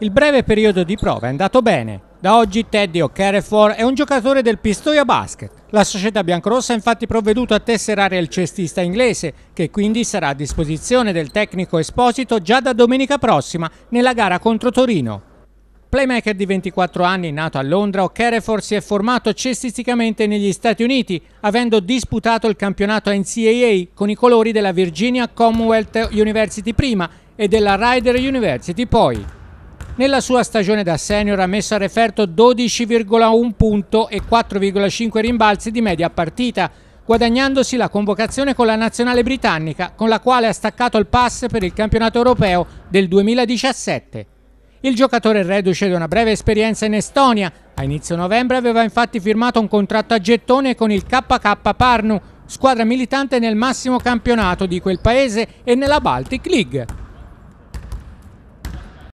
Il breve periodo di prova è andato bene. Da oggi Teddy O'Carefor è un giocatore del Pistoia Basket. La società biancorossa ha infatti provveduto a tesserare il cestista inglese, che quindi sarà a disposizione del tecnico Esposito già da domenica prossima nella gara contro Torino. Playmaker di 24 anni, nato a Londra, O'Carefor si è formato cestisticamente negli Stati Uniti, avendo disputato il campionato NCAA con i colori della Virginia Commonwealth University prima e della Ryder University poi. Nella sua stagione da senior ha messo a referto 12,1 punto e 4,5 rimbalzi di media partita, guadagnandosi la convocazione con la nazionale britannica, con la quale ha staccato il pass per il campionato europeo del 2017. Il giocatore reduce da una breve esperienza in Estonia, a inizio novembre aveva infatti firmato un contratto a gettone con il KK Parnu, squadra militante nel massimo campionato di quel paese e nella Baltic League.